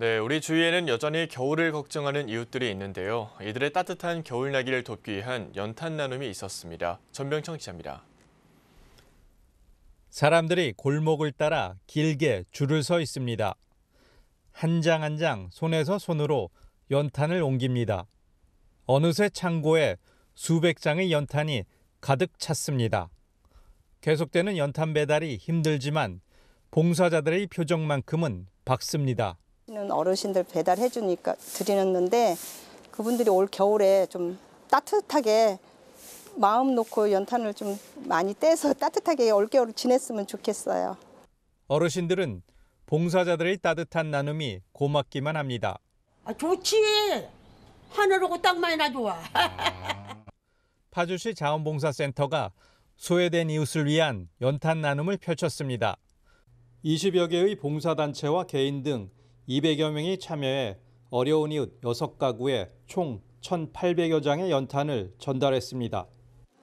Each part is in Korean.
네, 우리 주위에는 여전히 겨울을 걱정하는 이웃들이 있는데요. 이들의 따뜻한 겨울나기를 돕기 위한 연탄 나눔이 있었습니다. 전병청 기자입니다. 사람들이 골목을 따라 길게 줄을 서 있습니다. 한 장 한 장 손에서 손으로 연탄을 옮깁니다. 어느새 창고에 수백 장의 연탄이 가득 찼습니다. 계속되는 연탄 배달이 힘들지만 봉사자들의 표정만큼은 밝습니다. 는 어르신들 배달해 주니까 드리는데 그분들이 올 겨울에 좀 따뜻하게 마음 놓고 연탄을 좀 많이 떼서 따뜻하게 올겨울 지냈으면 좋겠어요. 어르신들은 봉사자들의 따뜻한 나눔이 고맙기만 합니다. 아, 좋지. 하늘하고 땅만이나 좋아. 파주시 자원봉사센터가 소외된 이웃을 위한 연탄 나눔을 펼쳤습니다. 20여 개의 봉사단체와 개인 등 200여 명이 참여해 어려운 이웃 6가구에 총 1,800여 장의 연탄을 전달했습니다.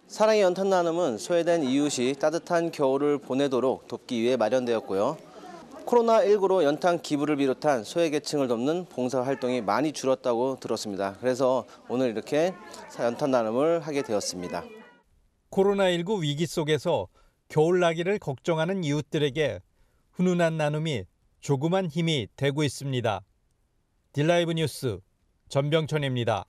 사랑의 연탄 나눔은 소외된 이웃이 따뜻한 겨울을 보내도록 돕기 위해 마련되었고요. 코로나19로 연탄 기부를 비롯한 소외계층을 돕는 봉사활동이 많이 줄었다고 들었습니다. 그래서 오늘 이렇게 연탄 나눔을 하게 되었습니다. 코로나19 위기 속에서 겨울 나기를 걱정하는 이웃들에게 훈훈한 나눔이 조그만 힘이 되고 있습니다. 딜라이브 뉴스 전병천입니다.